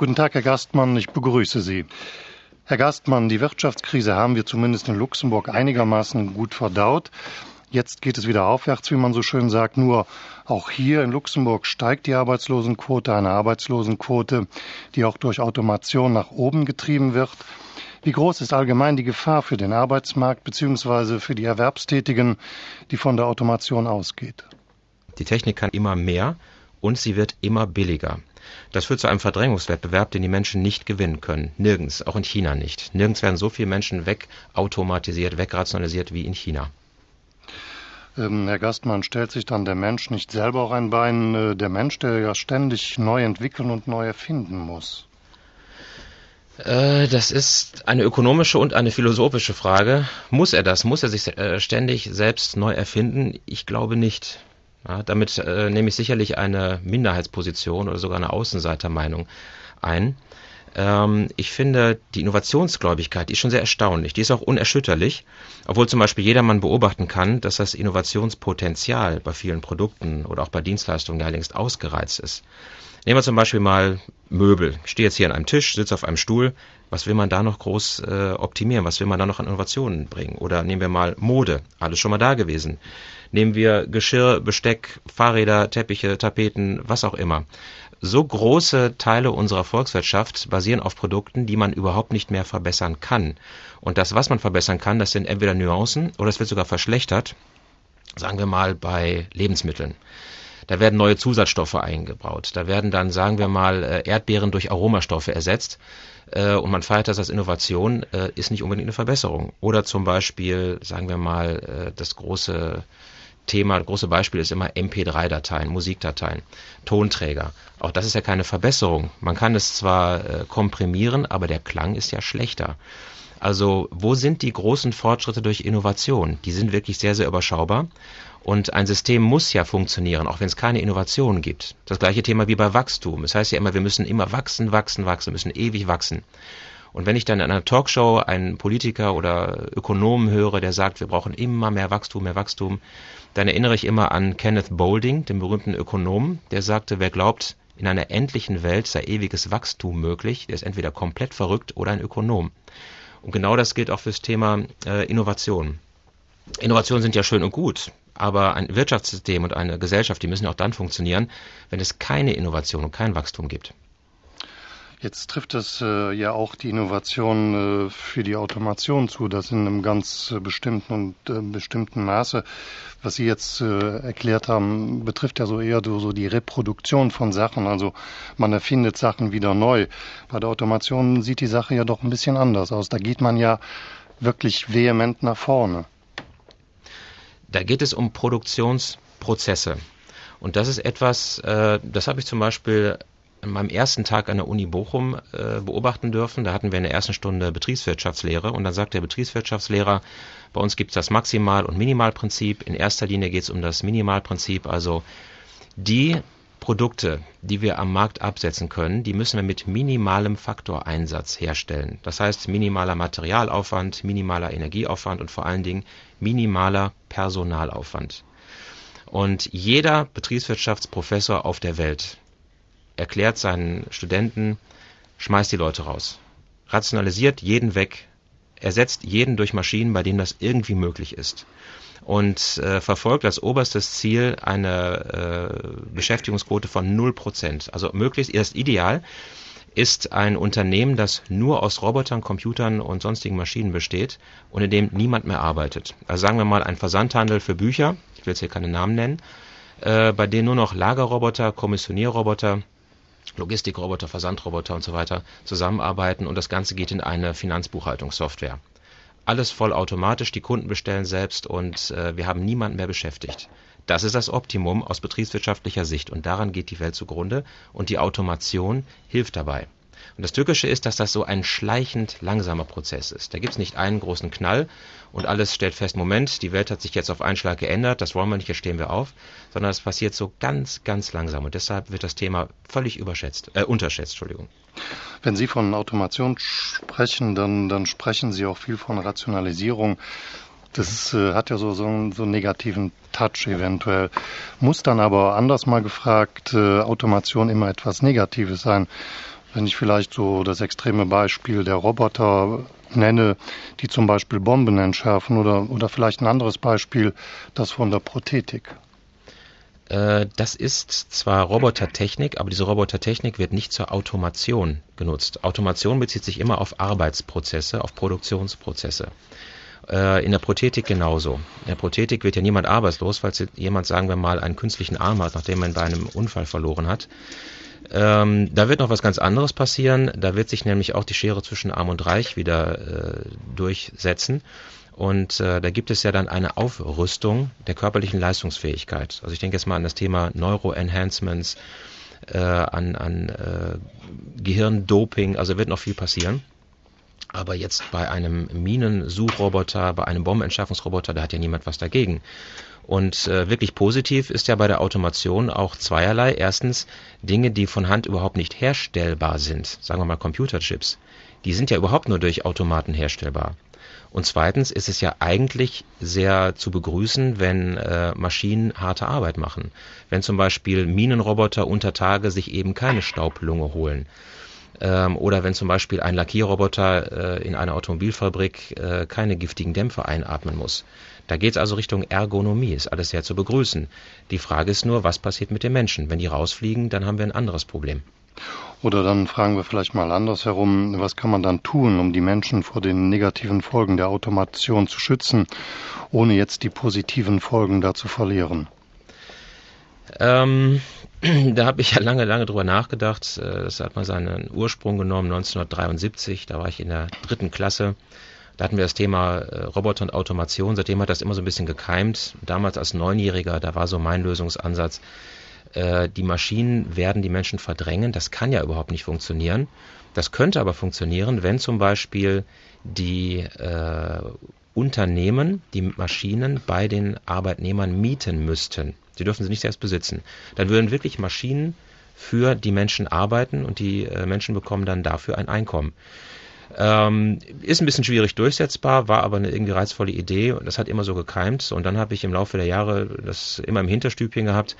Guten Tag, Herr Gastmann, ich begrüße Sie. Herr Gastmann, die Wirtschaftskrise haben wir zumindest in Luxemburg einigermaßen gut verdaut. Jetzt geht es wieder aufwärts, wie man so schön sagt. Nur auch hier in Luxemburg steigt die Arbeitslosenquote, eine Arbeitslosenquote, die auch durch Automation nach oben getrieben wird. Wie groß ist allgemein die Gefahr für den Arbeitsmarkt bzw. für die Erwerbstätigen, die von der Automation ausgeht? Die Technik kann immer mehr und sie wird immer billiger. Das führt zu einem Verdrängungswettbewerb, den die Menschen nicht gewinnen können. Nirgends, auch in China nicht. Nirgends werden so viele Menschen wegautomatisiert, wegrationalisiert wie in China. Ähm, Herr Gastmann, stellt sich dann der Mensch nicht selber auch ein Bein? Äh, der Mensch, der ja ständig neu entwickeln und neu erfinden muss. Äh, das ist eine ökonomische und eine philosophische Frage. Muss er das? Muss er sich äh, ständig selbst neu erfinden? Ich glaube nicht. Ja, damit äh, nehme ich sicherlich eine Minderheitsposition oder sogar eine Außenseitermeinung ein. Ähm, ich finde die Innovationsgläubigkeit, die ist schon sehr erstaunlich. Die ist auch unerschütterlich, obwohl zum Beispiel jedermann beobachten kann, dass das Innovationspotenzial bei vielen Produkten oder auch bei Dienstleistungen ja längst ausgereizt ist. Nehmen wir zum Beispiel mal Möbel. Ich stehe jetzt hier an einem Tisch, sitze auf einem Stuhl. Was will man da noch groß äh, optimieren? Was will man da noch an Innovationen bringen? Oder nehmen wir mal Mode. Alles schon mal da gewesen nehmen wir Geschirr, Besteck, Fahrräder, Teppiche, Tapeten, was auch immer. So große Teile unserer Volkswirtschaft basieren auf Produkten, die man überhaupt nicht mehr verbessern kann. Und das, was man verbessern kann, das sind entweder Nuancen oder es wird sogar verschlechtert, sagen wir mal bei Lebensmitteln. Da werden neue Zusatzstoffe eingebaut. Da werden dann, sagen wir mal, äh, Erdbeeren durch Aromastoffe ersetzt. Äh, und man feiert das als Innovation, äh, ist nicht unbedingt eine Verbesserung. Oder zum Beispiel, sagen wir mal, das große Thema, große Beispiel ist immer MP3-Dateien, Musikdateien, Tonträger. Auch das ist ja keine Verbesserung. Man kann es zwar äh, komprimieren, aber der Klang ist ja schlechter. Also wo sind die großen Fortschritte durch Innovation? Die sind wirklich sehr, sehr überschaubar. Und ein System muss ja funktionieren, auch wenn es keine Innovationen gibt. Das gleiche Thema wie bei Wachstum. Das heißt ja immer, wir müssen immer wachsen, wachsen, wachsen, müssen ewig wachsen. Und wenn ich dann in einer Talkshow einen Politiker oder Ökonomen höre, der sagt, wir brauchen immer mehr Wachstum, mehr Wachstum, dann erinnere ich immer an Kenneth Boulding, den berühmten Ökonomen, der sagte, wer glaubt, in einer endlichen Welt sei ewiges Wachstum möglich, der ist entweder komplett verrückt oder ein Ökonom. Und genau das gilt auch fürs Thema äh, Innovation. Innovationen sind ja schön und gut, aber ein Wirtschaftssystem und eine Gesellschaft, die müssen auch dann funktionieren, wenn es keine Innovation und kein Wachstum gibt. Jetzt trifft es äh, ja auch die Innovation äh, für die Automation zu, dass in einem ganz äh, bestimmten und äh, bestimmten Maße. Was Sie jetzt äh, erklärt haben, betrifft ja so eher so, so die Reproduktion von Sachen. Also man erfindet Sachen wieder neu. Bei der Automation sieht die Sache ja doch ein bisschen anders aus. Da geht man ja wirklich vehement nach vorne. Da geht es um Produktionsprozesse. Und das ist etwas, äh, das habe ich zum Beispiel an meinem ersten Tag an der Uni Bochum äh, beobachten dürfen. Da hatten wir in der ersten Stunde Betriebswirtschaftslehre und dann sagt der Betriebswirtschaftslehrer, bei uns gibt es das Maximal- und Minimalprinzip. In erster Linie geht es um das Minimalprinzip, also die Produkte, die wir am Markt absetzen können, die müssen wir mit minimalem Faktoreinsatz herstellen. Das heißt minimaler Materialaufwand, minimaler Energieaufwand und vor allen Dingen minimaler Personalaufwand. Und jeder Betriebswirtschaftsprofessor auf der Welt erklärt seinen Studenten, schmeißt die Leute raus. Rationalisiert jeden weg. Ersetzt jeden durch Maschinen, bei denen das irgendwie möglich ist. Und äh, verfolgt als oberstes Ziel eine äh, Beschäftigungsquote von 0%. Also möglichst, erst Ideal ist ein Unternehmen, das nur aus Robotern, Computern und sonstigen Maschinen besteht und in dem niemand mehr arbeitet. Also sagen wir mal ein Versandhandel für Bücher, ich will jetzt hier keine Namen nennen, äh, bei denen nur noch Lagerroboter, Kommissionierroboter, Logistikroboter, Versandroboter und So weiter zusammenarbeiten und das Ganze geht in eine Finanzbuchhaltungssoftware. Alles vollautomatisch, die Kunden bestellen selbst und äh, wir haben niemanden mehr beschäftigt. Das ist das Optimum aus betriebswirtschaftlicher Sicht und daran geht die Welt zugrunde und die Automation hilft dabei. Und das Tückische ist, dass das so ein schleichend langsamer Prozess ist. Da gibt es nicht einen großen Knall und alles stellt fest, Moment, die Welt hat sich jetzt auf einen Schlag geändert, das wollen wir nicht, jetzt stehen wir auf, sondern es passiert so ganz, ganz langsam. Und deshalb wird das Thema völlig überschätzt, äh, unterschätzt, Entschuldigung. Wenn Sie von Automation sprechen, dann, dann sprechen Sie auch viel von Rationalisierung. Das äh, hat ja so, so, einen, so einen negativen Touch eventuell. Muss dann aber anders mal gefragt, äh, Automation immer etwas Negatives sein. Wenn ich vielleicht so das extreme Beispiel der Roboter nenne, die zum Beispiel Bomben entschärfen oder, oder vielleicht ein anderes Beispiel, das von der Prothetik. Äh, das ist zwar Robotertechnik, aber diese Robotertechnik wird nicht zur Automation genutzt. Automation bezieht sich immer auf Arbeitsprozesse, auf Produktionsprozesse äh, in der Prothetik genauso. In der Prothetik wird ja niemand arbeitslos, falls jemand, sagen wir mal, einen künstlichen Arm hat, nachdem er ihn bei einem Unfall verloren hat. Ähm, da wird noch was ganz anderes passieren. Da wird sich nämlich auch die Schere zwischen Arm und Reich wieder äh, durchsetzen. Und äh, da gibt es ja dann eine Aufrüstung der körperlichen Leistungsfähigkeit. Also ich denke jetzt mal an das Thema Neuroenhancements, äh, an, an äh, Gehirndoping, also wird noch viel passieren. Aber jetzt bei einem Minensuchroboter, bei einem Bombenentschärfungsroboter, da hat ja niemand was dagegen. Und äh, wirklich positiv ist ja bei der Automation auch zweierlei. Erstens Dinge, die von Hand überhaupt nicht herstellbar sind, sagen wir mal Computerchips. Die sind ja überhaupt nur durch Automaten herstellbar. Und zweitens ist es ja eigentlich sehr zu begrüßen, wenn äh, Maschinen harte Arbeit machen. Wenn zum Beispiel Minenroboter unter Tage sich eben keine Staublunge holen. Ähm, oder wenn zum Beispiel ein Lackierroboter äh, in einer Automobilfabrik äh, keine giftigen Dämpfe einatmen muss. Da geht es also Richtung Ergonomie, ist alles sehr zu begrüßen. Die Frage ist nur, was passiert mit den Menschen? Wenn die rausfliegen, dann haben wir ein anderes Problem. Oder dann fragen wir vielleicht mal andersherum, was kann man dann tun, um die Menschen vor den negativen Folgen der Automation zu schützen, ohne jetzt die positiven Folgen da zu verlieren? Ähm, da habe ich ja lange, lange drüber nachgedacht. Äh, das hat mal seinen Ursprung genommen, 1973. Da war ich in der dritten Klasse. Da hatten wir das Thema äh, Roboter und Automation. Seitdem hat das immer so ein bisschen gekeimt. Damals als Neunjähriger, da war so mein Lösungsansatz. Äh, die Maschinen werden die Menschen verdrängen. Das kann ja überhaupt nicht funktionieren. Das könnte aber funktionieren, wenn zum Beispiel die Unternehmen die Maschinen bei den Arbeitnehmern mieten müssten. Sie dürfen sie nicht selbst besitzen. Dann würden wirklich Maschinen für die Menschen arbeiten und die äh, Menschen bekommen dann dafür ein Einkommen. Ähm, ist ein bisschen schwierig durchsetzbar, war aber eine irgendwie reizvolle Idee und das hat immer so gekeimt. und dann habe ich im Laufe der Jahre das immer im Hinterstübchen gehabt,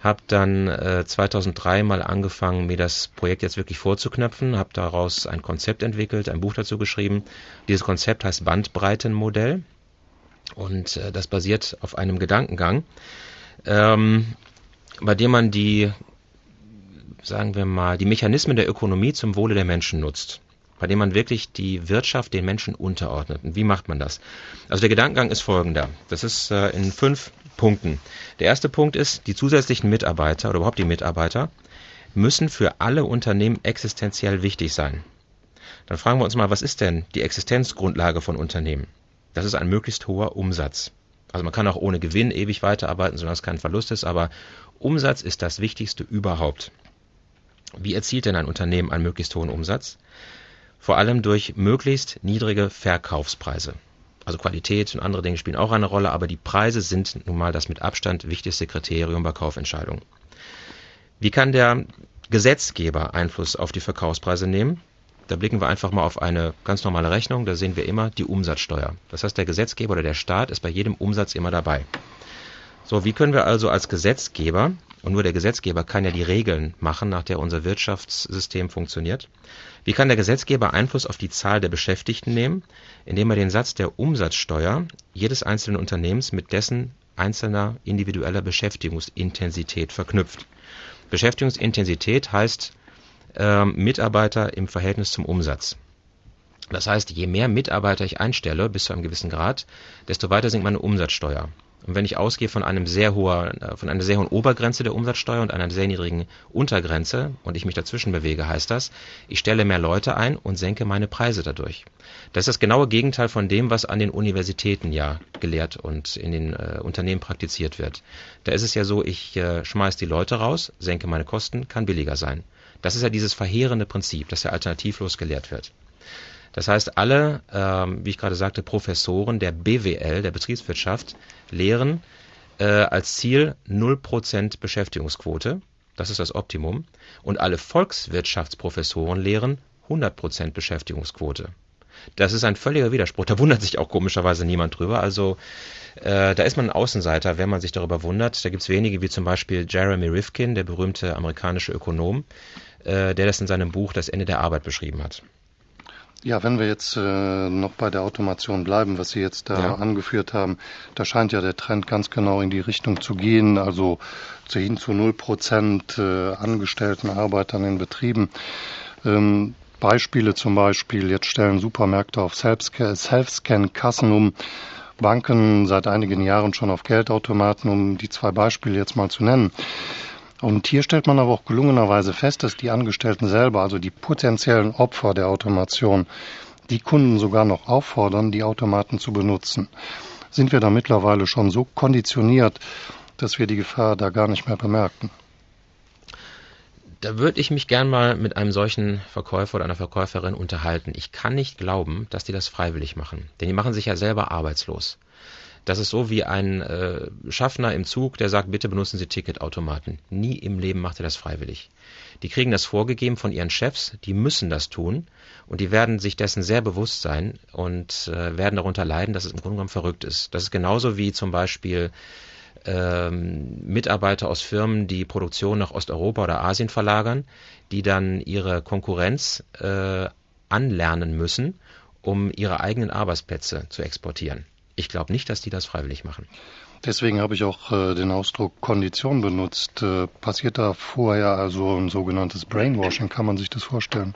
habe dann äh, 2003 mal angefangen, mir das Projekt jetzt wirklich vorzuknöpfen, habe daraus ein Konzept entwickelt, ein Buch dazu geschrieben. Dieses Konzept heißt Bandbreitenmodell und äh, das basiert auf einem Gedankengang ähm, bei dem man die, sagen wir mal, die Mechanismen der Ökonomie zum Wohle der Menschen nutzt bei dem man wirklich die Wirtschaft den Menschen unterordnet. Und wie macht man das? Also der Gedankengang ist folgender. Das ist äh, in fünf Punkten. Der erste Punkt ist, die zusätzlichen Mitarbeiter oder überhaupt die Mitarbeiter müssen für alle Unternehmen existenziell wichtig sein. Dann fragen wir uns mal, was ist denn die Existenzgrundlage von Unternehmen? Das ist ein möglichst hoher Umsatz. Also man kann auch ohne Gewinn ewig weiterarbeiten, solange es kein Verlust ist, aber Umsatz ist das Wichtigste überhaupt. Wie erzielt denn ein Unternehmen einen möglichst hohen Umsatz? Vor allem durch möglichst niedrige Verkaufspreise. Also Qualität und andere Dinge spielen auch eine Rolle, aber die Preise sind nun mal das mit Abstand wichtigste Kriterium bei Kaufentscheidungen. Wie kann der Gesetzgeber Einfluss auf die Verkaufspreise nehmen? Da blicken wir einfach mal auf eine ganz normale Rechnung, da sehen wir immer die Umsatzsteuer. Das heißt, der Gesetzgeber oder der Staat ist bei jedem Umsatz immer dabei. So, wie können wir also als Gesetzgeber, und nur der Gesetzgeber kann ja die Regeln machen, nach der unser Wirtschaftssystem funktioniert, wie kann der Gesetzgeber Einfluss auf die Zahl der Beschäftigten nehmen, indem er den Satz der Umsatzsteuer jedes einzelnen Unternehmens mit dessen einzelner individueller Beschäftigungsintensität verknüpft. Beschäftigungsintensität heißt äh, Mitarbeiter im Verhältnis zum Umsatz. Das heißt, je mehr Mitarbeiter ich einstelle, bis zu einem gewissen Grad, desto weiter sinkt meine Umsatzsteuer. Und wenn ich ausgehe von, einem sehr hoher, äh, von einer sehr hohen Obergrenze der Umsatzsteuer und einer sehr niedrigen Untergrenze und ich mich dazwischen bewege, heißt das, ich stelle mehr Leute ein und senke meine Preise dadurch. Das ist das genaue Gegenteil von dem, was an den Universitäten ja gelehrt und in den äh, Unternehmen praktiziert wird. Da ist es ja so, ich äh, schmeiß die Leute raus, senke meine Kosten, kann billiger sein. Das ist ja dieses verheerende Prinzip, das ja alternativlos gelehrt wird. Das heißt, alle, ähm, wie ich gerade sagte, Professoren der BWL, der Betriebswirtschaft, lehren äh, als Ziel 0% Beschäftigungsquote. Das ist das Optimum. Und alle Volkswirtschaftsprofessoren lehren 100% Beschäftigungsquote. Das ist ein völliger Widerspruch. Da wundert sich auch komischerweise niemand drüber. Also äh, da ist man ein Außenseiter, wenn man sich darüber wundert. Da gibt es wenige, wie zum Beispiel Jeremy Rifkin, der berühmte amerikanische Ökonom, äh, der das in seinem Buch Das Ende der Arbeit beschrieben hat. Ja, wenn wir jetzt äh, noch bei der Automation bleiben, was Sie jetzt da ja. angeführt haben, da scheint ja der Trend ganz genau in die Richtung zu gehen, also zu hin zu null Prozent äh, angestellten Arbeitern in Betrieben. Ähm, Beispiele zum Beispiel, jetzt stellen Supermärkte auf Self-Scan-Kassen um, Banken seit einigen Jahren schon auf Geldautomaten, um die zwei Beispiele jetzt mal zu nennen. Und hier stellt man aber auch gelungenerweise fest, dass die Angestellten selber, also die potenziellen Opfer der Automation, die Kunden sogar noch auffordern, die Automaten zu benutzen. Sind wir da mittlerweile schon so konditioniert, dass wir die Gefahr da gar nicht mehr bemerken? da würde ich mich gern mal mit einem solchen Verkäufer oder einer Verkäuferin unterhalten. Ich kann nicht glauben, dass die das freiwillig machen, denn die machen sich ja selber arbeitslos. Das ist so wie ein äh, Schaffner im Zug, der sagt, bitte benutzen Sie Ticketautomaten. Nie im Leben macht er das freiwillig. Die kriegen das vorgegeben von ihren Chefs, die müssen das tun und die werden sich dessen sehr bewusst sein und äh, werden darunter leiden, dass es im Grunde genommen verrückt ist. Das ist genauso wie zum Beispiel ähm, Mitarbeiter aus Firmen, die Produktion nach Osteuropa oder Asien verlagern, die dann ihre Konkurrenz äh, anlernen müssen, um ihre eigenen Arbeitsplätze zu exportieren. Ich glaube nicht, dass die das freiwillig machen. Deswegen habe ich auch äh, den Ausdruck Kondition benutzt. Äh, passiert da vorher also ein sogenanntes Brainwashing? Kann man sich das vorstellen?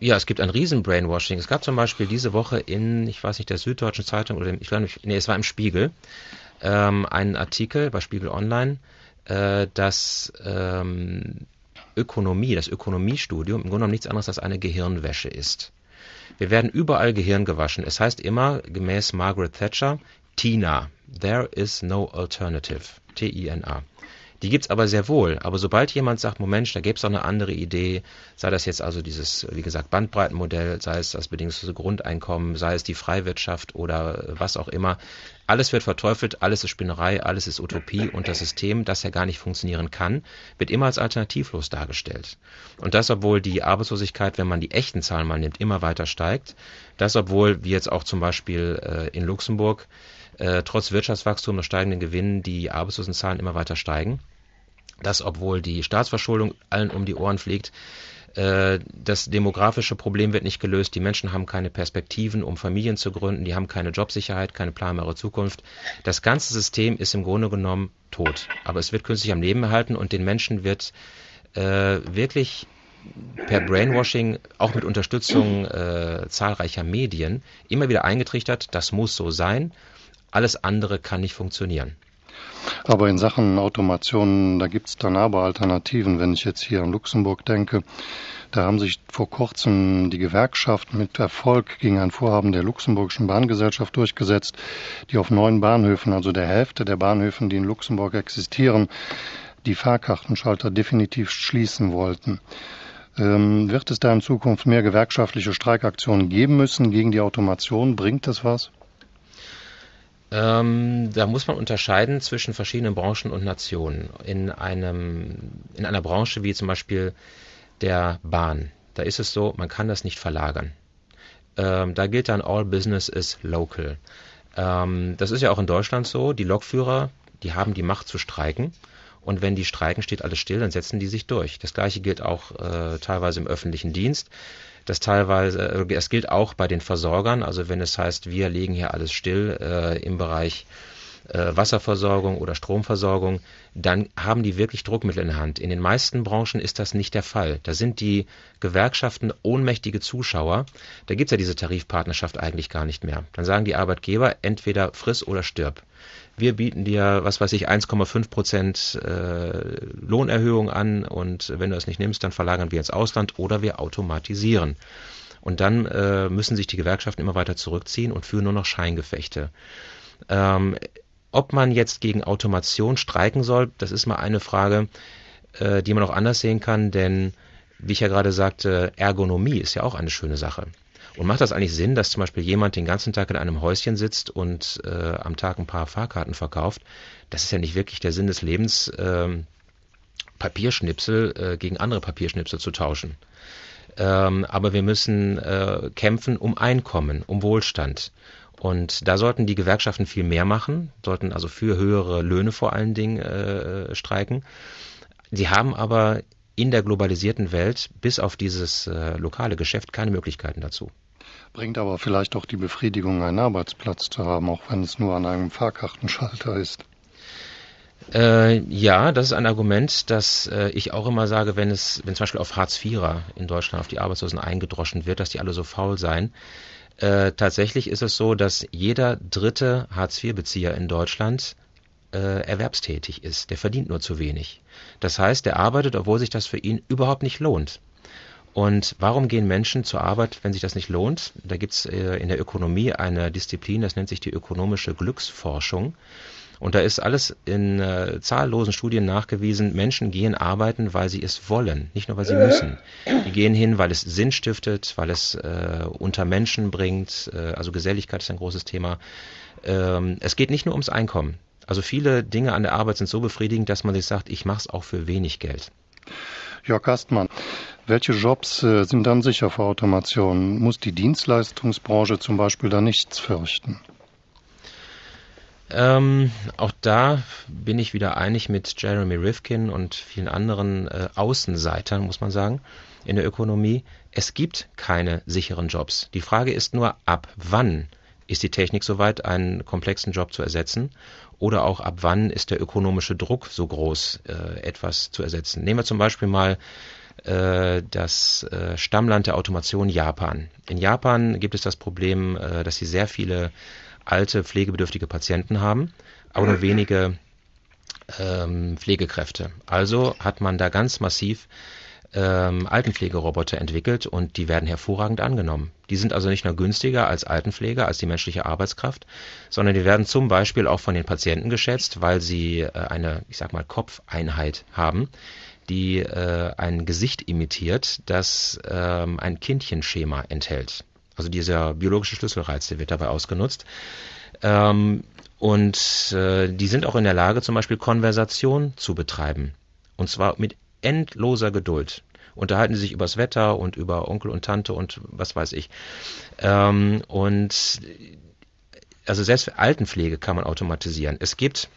Ja, es gibt ein Riesen-Brainwashing. Es gab zum Beispiel diese Woche in, ich weiß nicht, der Süddeutschen Zeitung oder ich glaube, nicht, nee, es war im Spiegel, ähm, einen Artikel bei Spiegel Online, äh, dass ähm, Ökonomie, das Ökonomiestudium im Grunde genommen nichts anderes als eine Gehirnwäsche ist. Wir werden überall Gehirn gewaschen. Es heißt immer, gemäß Margaret Thatcher, TINA. There is no alternative. T-I-N-A. Die gibt es aber sehr wohl. Aber sobald jemand sagt, Moment, da gäbe es doch eine andere Idee, sei das jetzt also dieses, wie gesagt, Bandbreitenmodell, sei es das bedingungslose Grundeinkommen, sei es die Freiwirtschaft oder was auch immer, alles wird verteufelt, alles ist Spinnerei, alles ist Utopie und das System, das ja gar nicht funktionieren kann, wird immer als alternativlos dargestellt. Und das, obwohl die Arbeitslosigkeit, wenn man die echten Zahlen mal nimmt, immer weiter steigt. Das, obwohl wie jetzt auch zum Beispiel äh, in Luxemburg äh, trotz Wirtschaftswachstum und steigenden Gewinnen die Arbeitslosenzahlen immer weiter steigen dass obwohl die Staatsverschuldung allen um die Ohren fliegt, äh, das demografische Problem wird nicht gelöst, die Menschen haben keine Perspektiven, um Familien zu gründen, die haben keine Jobsicherheit, keine planbare Zukunft. Das ganze System ist im Grunde genommen tot, aber es wird künstlich am Leben erhalten und den Menschen wird äh, wirklich per Brainwashing, auch mit Unterstützung äh, zahlreicher Medien, immer wieder eingetrichtert, das muss so sein, alles andere kann nicht funktionieren. Aber in Sachen Automation, da gibt es dann aber Alternativen. Wenn ich jetzt hier an Luxemburg denke, da haben sich vor kurzem die Gewerkschaft mit Erfolg gegen ein Vorhaben der luxemburgischen Bahngesellschaft durchgesetzt, die auf neun Bahnhöfen, also der Hälfte der Bahnhöfen, die in Luxemburg existieren, die Fahrkartenschalter definitiv schließen wollten. Ähm, wird es da in Zukunft mehr gewerkschaftliche Streikaktionen geben müssen gegen die Automation? Bringt das was? Ähm, da muss man unterscheiden zwischen verschiedenen Branchen und Nationen. In, einem, in einer Branche wie zum Beispiel der Bahn, da ist es so, man kann das nicht verlagern. Ähm, da gilt dann All Business is Local. Ähm, das ist ja auch in Deutschland so. Die Lokführer, die haben die Macht zu streiken. Und wenn die streiken, steht alles still, dann setzen die sich durch. Das gleiche gilt auch äh, teilweise im öffentlichen Dienst. Das teilweise, äh, es gilt auch bei den Versorgern. Also wenn es heißt, wir legen hier alles still äh, im Bereich äh, Wasserversorgung oder Stromversorgung, dann haben die wirklich Druckmittel in der Hand. In den meisten Branchen ist das nicht der Fall. Da sind die Gewerkschaften ohnmächtige Zuschauer. Da gibt es ja diese Tarifpartnerschaft eigentlich gar nicht mehr. Dann sagen die Arbeitgeber entweder friss oder stirb. Wir bieten dir, was weiß ich, 1,5 Prozent äh, Lohnerhöhung an und wenn du es nicht nimmst, dann verlagern wir ins Ausland oder wir automatisieren. Und dann äh, müssen sich die Gewerkschaften immer weiter zurückziehen und führen nur noch Scheingefechte. Ähm, ob man jetzt gegen Automation streiken soll, das ist mal eine Frage, äh, die man auch anders sehen kann, denn wie ich ja gerade sagte, Ergonomie ist ja auch eine schöne Sache. Und macht das eigentlich Sinn, dass zum Beispiel jemand den ganzen Tag in einem Häuschen sitzt und äh, am Tag ein paar Fahrkarten verkauft? Das ist ja nicht wirklich der Sinn des Lebens, ähm, Papierschnipsel äh, gegen andere Papierschnipsel zu tauschen. Ähm, aber wir müssen äh, kämpfen um Einkommen, um Wohlstand. Und da sollten die Gewerkschaften viel mehr machen, sollten also für höhere Löhne vor allen Dingen äh, streiken. Sie haben aber in der globalisierten Welt bis auf dieses äh, lokale Geschäft keine Möglichkeiten dazu. Bringt aber vielleicht auch die Befriedigung, einen Arbeitsplatz zu haben, auch wenn es nur an einem Fahrkartenschalter ist. Äh, ja, das ist ein Argument, das äh, ich auch immer sage, wenn es, wenn zum Beispiel auf Hartz IVer in Deutschland auf die Arbeitslosen eingedroschen wird, dass die alle so faul seien. Äh, tatsächlich ist es so, dass jeder dritte Hartz IV-Bezieher in Deutschland äh, erwerbstätig ist. Der verdient nur zu wenig. Das heißt, der arbeitet, obwohl sich das für ihn überhaupt nicht lohnt. Und warum gehen Menschen zur Arbeit, wenn sich das nicht lohnt? Da gibt es äh, in der Ökonomie eine Disziplin, das nennt sich die ökonomische Glücksforschung. Und da ist alles in äh, zahllosen Studien nachgewiesen, Menschen gehen arbeiten, weil sie es wollen, nicht nur weil sie müssen. Die gehen hin, weil es Sinn stiftet, weil es äh, unter Menschen bringt, äh, also Geselligkeit ist ein großes Thema. Ähm, es geht nicht nur ums Einkommen. Also viele Dinge an der Arbeit sind so befriedigend, dass man sich sagt, ich mache es auch für wenig Geld. Jörg Gastmann. Welche Jobs äh, sind dann sicher vor Automation? Muss die Dienstleistungsbranche zum Beispiel da nichts fürchten? Ähm, auch da bin ich wieder einig mit Jeremy Rifkin und vielen anderen äh, Außenseitern, muss man sagen, in der Ökonomie. Es gibt keine sicheren Jobs. Die Frage ist nur, ab wann ist die Technik soweit, einen komplexen Job zu ersetzen? Oder auch ab wann ist der ökonomische Druck so groß, äh, etwas zu ersetzen? Nehmen wir zum Beispiel mal äh, das äh, Stammland der Automation Japan. In Japan gibt es das Problem, äh, dass sie sehr viele alte, pflegebedürftige Patienten haben, aber nur wenige ähm, Pflegekräfte. Also hat man da ganz massiv ähm, Altenpflegeroboter entwickelt und die werden hervorragend angenommen. Die sind also nicht nur günstiger als Altenpfleger, als die menschliche Arbeitskraft, sondern die werden zum Beispiel auch von den Patienten geschätzt, weil sie äh, eine, ich sag mal, Kopfeinheit haben, die äh, ein Gesicht imitiert, das ähm, ein Kindchenschema enthält. Also dieser biologische Schlüsselreiz, der wird dabei ausgenutzt. Ähm, und äh, die sind auch in der Lage, zum Beispiel Konversation zu betreiben. Und zwar mit endloser Geduld. Unterhalten sie sich übers Wetter und über Onkel und Tante und was weiß ich. Ähm, und also selbst Altenpflege kann man automatisieren. Es gibt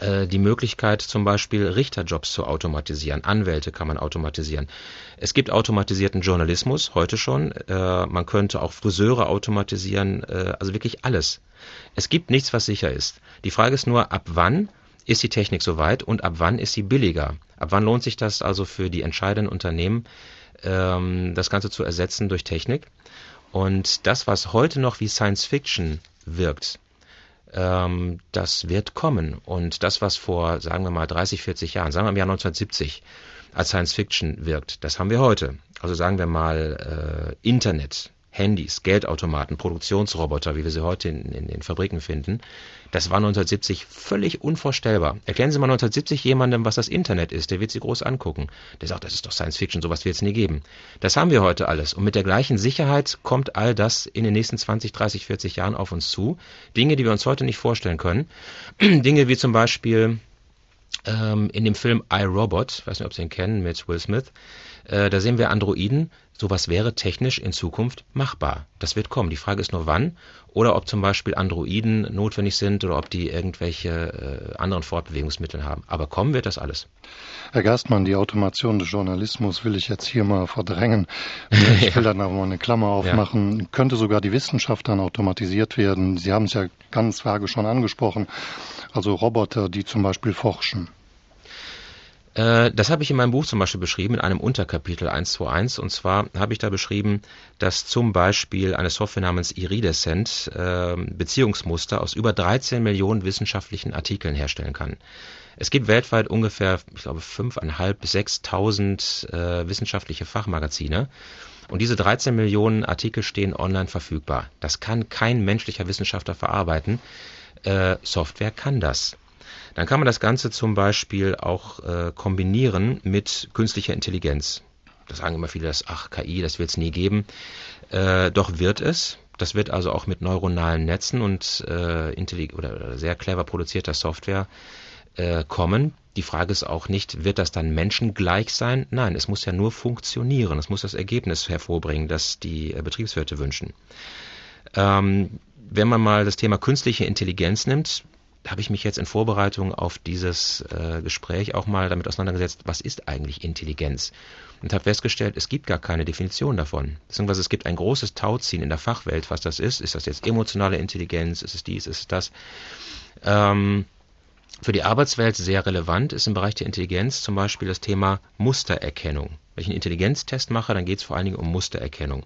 äh, die Möglichkeit, zum Beispiel Richterjobs zu automatisieren. Anwälte kann man automatisieren. Es gibt automatisierten Journalismus, heute schon. Äh, man könnte auch Friseure automatisieren, äh, also wirklich alles. Es gibt nichts, was sicher ist. Die Frage ist nur, ab wann ist die Technik soweit und ab wann ist sie billiger? Ab wann lohnt sich das also für die entscheidenden Unternehmen, ähm, das Ganze zu ersetzen durch Technik? Und das, was heute noch wie Science Fiction wirkt, ähm, das wird kommen. Und das, was vor, sagen wir mal, 30, 40 Jahren, sagen wir im Jahr 1970, als Science Fiction wirkt, das haben wir heute. Also sagen wir mal äh, Internet, Handys, Geldautomaten, Produktionsroboter, wie wir sie heute in, in, in Fabriken finden, das war 1970 völlig unvorstellbar. Erklären Sie mal 1970 jemandem, was das Internet ist, der wird Sie groß angucken. Der sagt, das ist doch Science Fiction, sowas wird es nie geben. Das haben wir heute alles. Und mit der gleichen Sicherheit kommt all das in den nächsten 20, 30, 40 Jahren auf uns zu. Dinge, die wir uns heute nicht vorstellen können. Dinge wie zum Beispiel ähm, in dem Film I Robot, weiß nicht, ob Sie ihn kennen, mit Will Smith, äh, da sehen wir Androiden. Sowas wäre technisch in Zukunft machbar. Das wird kommen. Die Frage ist nur wann oder ob zum Beispiel Androiden notwendig sind oder ob die irgendwelche äh, anderen Fortbewegungsmittel haben. Aber kommen wird das alles. Herr Gerstmann, die Automation des Journalismus will ich jetzt hier mal verdrängen. Ich ja. will dann aber mal eine Klammer aufmachen. Ja. Könnte sogar die Wissenschaft dann automatisiert werden? Sie haben es ja ganz vage schon angesprochen. Also Roboter, die zum Beispiel forschen. Äh, das habe ich in meinem Buch zum Beispiel beschrieben, in einem Unterkapitel 121. Und zwar habe ich da beschrieben, dass zum Beispiel eine Software namens iridescent äh, Beziehungsmuster aus über 13 Millionen wissenschaftlichen Artikeln herstellen kann. Es gibt weltweit ungefähr, ich glaube, 5.500 bis 6.000 äh, wissenschaftliche Fachmagazine. Und diese 13 Millionen Artikel stehen online verfügbar. Das kann kein menschlicher Wissenschaftler verarbeiten. Äh, Software kann das. Dann kann man das Ganze zum Beispiel auch äh, kombinieren mit künstlicher Intelligenz. Das sagen immer viele, dass ach, KI, das wird es nie geben. Äh, doch wird es. Das wird also auch mit neuronalen Netzen und äh, oder sehr clever produzierter Software äh, kommen. Die Frage ist auch nicht, wird das dann menschengleich sein? Nein, es muss ja nur funktionieren. Es muss das Ergebnis hervorbringen, das die äh, Betriebswirte wünschen. Ähm, wenn man mal das Thema künstliche Intelligenz nimmt, habe ich mich jetzt in Vorbereitung auf dieses äh, Gespräch auch mal damit auseinandergesetzt, was ist eigentlich Intelligenz? Und habe festgestellt, es gibt gar keine Definition davon. Beziehungsweise es gibt ein großes Tauziehen in der Fachwelt, was das ist. Ist das jetzt emotionale Intelligenz? Ist es dies? Ist es das? Ähm, für die Arbeitswelt sehr relevant ist im Bereich der Intelligenz zum Beispiel das Thema Mustererkennung. Wenn ich einen Intelligenztest mache, dann geht es vor allen Dingen um Mustererkennung.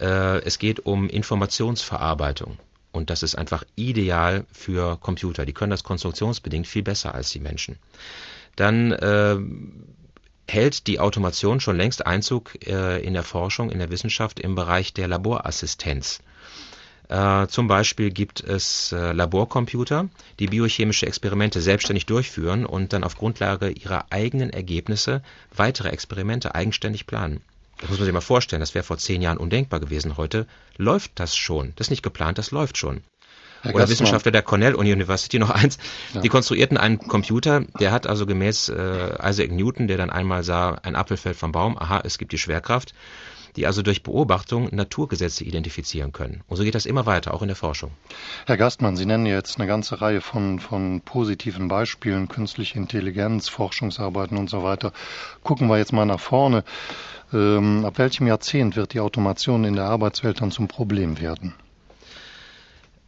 Äh, es geht um Informationsverarbeitung. Und das ist einfach ideal für Computer. Die können das konstruktionsbedingt viel besser als die Menschen. Dann äh, hält die Automation schon längst Einzug äh, in der Forschung, in der Wissenschaft im Bereich der Laborassistenz. Äh, zum Beispiel gibt es äh, Laborcomputer, die biochemische Experimente selbstständig durchführen und dann auf Grundlage ihrer eigenen Ergebnisse weitere Experimente eigenständig planen. Das muss man sich mal vorstellen, das wäre vor zehn Jahren undenkbar gewesen. Heute läuft das schon. Das ist nicht geplant, das läuft schon. Herr Oder Wissenschaftler der Cornell University noch eins. Ja. Die konstruierten einen Computer, der hat also gemäß äh, Isaac Newton, der dann einmal sah, ein Apfel fällt vom Baum, aha, es gibt die Schwerkraft die also durch Beobachtung Naturgesetze identifizieren können. Und so geht das immer weiter, auch in der Forschung. Herr Gastmann, Sie nennen jetzt eine ganze Reihe von, von positiven Beispielen, künstliche Intelligenz, Forschungsarbeiten und so weiter. Gucken wir jetzt mal nach vorne. Ähm, ab welchem Jahrzehnt wird die Automation in der Arbeitswelt dann zum Problem werden?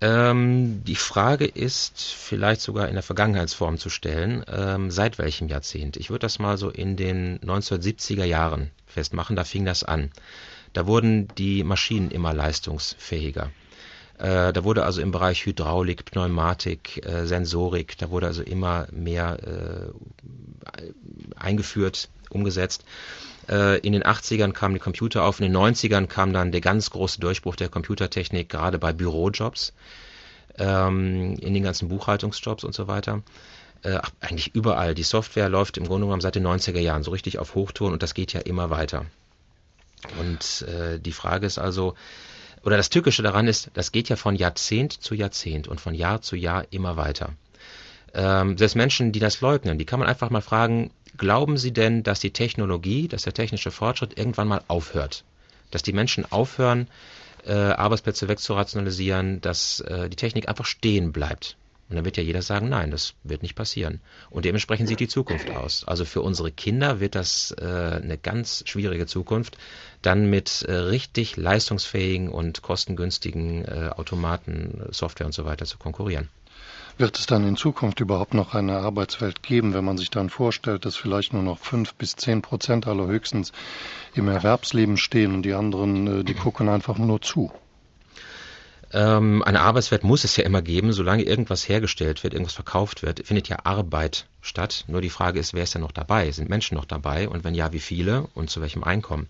Ähm, die Frage ist vielleicht sogar in der Vergangenheitsform zu stellen, ähm, seit welchem Jahrzehnt? Ich würde das mal so in den 1970er Jahren festmachen, da fing das an. Da wurden die Maschinen immer leistungsfähiger. Äh, da wurde also im Bereich Hydraulik, Pneumatik, äh, Sensorik, da wurde also immer mehr äh, eingeführt, umgesetzt. Äh, in den 80ern kamen die Computer auf, in den 90ern kam dann der ganz große Durchbruch der Computertechnik, gerade bei Bürojobs, ähm, in den ganzen Buchhaltungsjobs und so weiter äh, eigentlich überall. Die Software läuft im Grunde genommen seit den 90er Jahren so richtig auf Hochtouren und das geht ja immer weiter. Und äh, die Frage ist also, oder das Tückische daran ist, das geht ja von Jahrzehnt zu Jahrzehnt und von Jahr zu Jahr immer weiter. Ähm, selbst Menschen, die das leugnen, die kann man einfach mal fragen, glauben Sie denn, dass die Technologie, dass der technische Fortschritt irgendwann mal aufhört? Dass die Menschen aufhören, äh, Arbeitsplätze wegzurationalisieren, dass äh, die Technik einfach stehen bleibt? Und dann wird ja jeder sagen, nein, das wird nicht passieren. Und dementsprechend sieht die Zukunft aus. Also für unsere Kinder wird das äh, eine ganz schwierige Zukunft, dann mit äh, richtig leistungsfähigen und kostengünstigen äh, Automaten, Software und so weiter zu konkurrieren. Wird es dann in Zukunft überhaupt noch eine Arbeitswelt geben, wenn man sich dann vorstellt, dass vielleicht nur noch fünf bis zehn Prozent allerhöchstens im Erwerbsleben stehen und die anderen, äh, die gucken einfach nur zu? Ähm, eine Arbeitswelt muss es ja immer geben, solange irgendwas hergestellt wird, irgendwas verkauft wird, findet ja Arbeit statt. Nur die Frage ist, wer ist denn noch dabei? Sind Menschen noch dabei? Und wenn ja, wie viele und zu welchem Einkommen?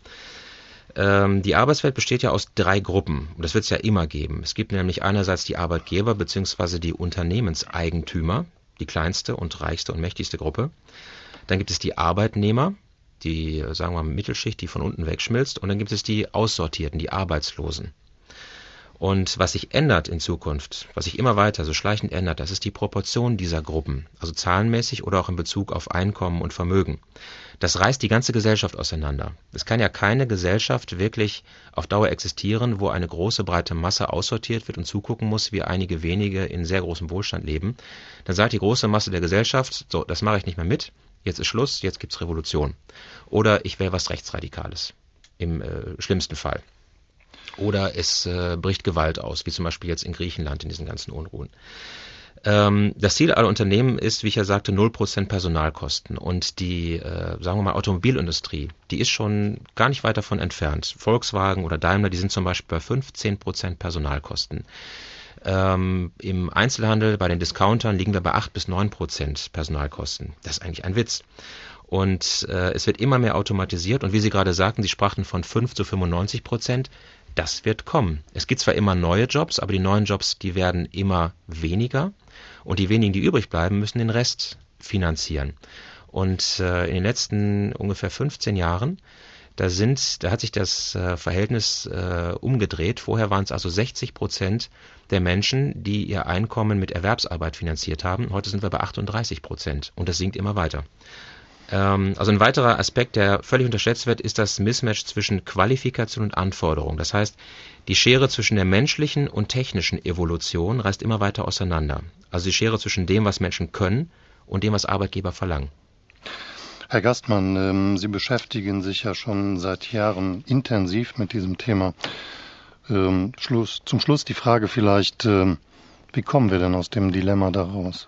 Ähm, die Arbeitswelt besteht ja aus drei Gruppen und das wird es ja immer geben. Es gibt nämlich einerseits die Arbeitgeber bzw. die Unternehmenseigentümer, die kleinste und reichste und mächtigste Gruppe. Dann gibt es die Arbeitnehmer, die, sagen wir mal, Mittelschicht, die von unten wegschmilzt. Und dann gibt es die Aussortierten, die Arbeitslosen. Und was sich ändert in Zukunft, was sich immer weiter so schleichend ändert, das ist die Proportion dieser Gruppen, also zahlenmäßig oder auch in Bezug auf Einkommen und Vermögen. Das reißt die ganze Gesellschaft auseinander. Es kann ja keine Gesellschaft wirklich auf Dauer existieren, wo eine große breite Masse aussortiert wird und zugucken muss, wie einige wenige in sehr großem Wohlstand leben. Dann sagt die große Masse der Gesellschaft, so, das mache ich nicht mehr mit, jetzt ist Schluss, jetzt gibt's Revolution. Oder ich wähle was Rechtsradikales. Im äh, schlimmsten Fall oder es äh, bricht Gewalt aus, wie zum Beispiel jetzt in Griechenland in diesen ganzen Unruhen. Ähm, das Ziel aller Unternehmen ist, wie ich ja sagte, 0% Personalkosten. Und die, äh, sagen wir mal, Automobilindustrie, die ist schon gar nicht weit davon entfernt. Volkswagen oder Daimler, die sind zum Beispiel bei 15% Personalkosten. Ähm, Im Einzelhandel, bei den Discountern liegen wir bei 8 bis 9% Personalkosten. Das ist eigentlich ein Witz. Und äh, es wird immer mehr automatisiert. Und wie Sie gerade sagten, Sie sprachen von 5 zu 95 Prozent das wird kommen. Es gibt zwar immer neue Jobs, aber die neuen Jobs, die werden immer weniger und die wenigen, die übrig bleiben, müssen den Rest finanzieren. Und äh, in den letzten ungefähr 15 Jahren, da sind, da hat sich das äh, Verhältnis äh, umgedreht. Vorher waren es also 60 Prozent der Menschen, die ihr Einkommen mit Erwerbsarbeit finanziert haben. Heute sind wir bei 38 Prozent und das sinkt immer weiter. Ähm, also ein weiterer Aspekt, der völlig unterschätzt wird, ist das Mismatch zwischen Qualifikation und Anforderung. Das heißt, die Schere zwischen der menschlichen und technischen Evolution reißt immer weiter auseinander. Also die Schere zwischen dem, was Menschen können und dem, was Arbeitgeber verlangen. Herr Gastmann, ähm, Sie beschäftigen sich ja schon seit Jahren intensiv mit diesem Thema. Ähm, zum Schluss die Frage vielleicht, wie kommen wir denn aus dem Dilemma daraus?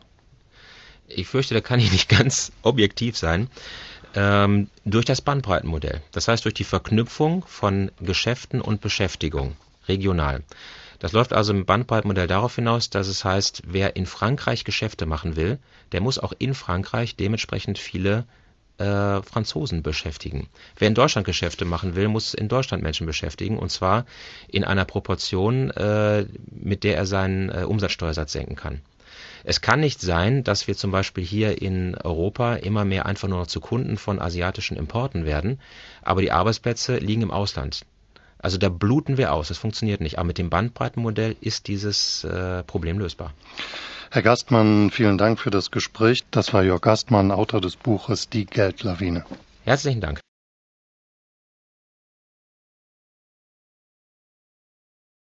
ich fürchte, da kann ich nicht ganz objektiv sein, ähm, durch das Bandbreitenmodell. Das heißt durch die Verknüpfung von Geschäften und Beschäftigung regional. Das läuft also im Bandbreitenmodell darauf hinaus, dass es heißt, wer in Frankreich Geschäfte machen will, der muss auch in Frankreich dementsprechend viele äh, Franzosen beschäftigen. Wer in Deutschland Geschäfte machen will, muss in Deutschland Menschen beschäftigen und zwar in einer Proportion, äh, mit der er seinen äh, Umsatzsteuersatz senken kann. Es kann nicht sein, dass wir zum Beispiel hier in Europa immer mehr einfach nur noch zu Kunden von asiatischen Importen werden, aber die Arbeitsplätze liegen im Ausland. Also da bluten wir aus, das funktioniert nicht. Aber mit dem Bandbreitenmodell ist dieses äh, Problem lösbar. Herr Gastmann, vielen Dank für das Gespräch. Das war Jörg Gastmann, Autor des Buches Die Geldlawine. Herzlichen Dank.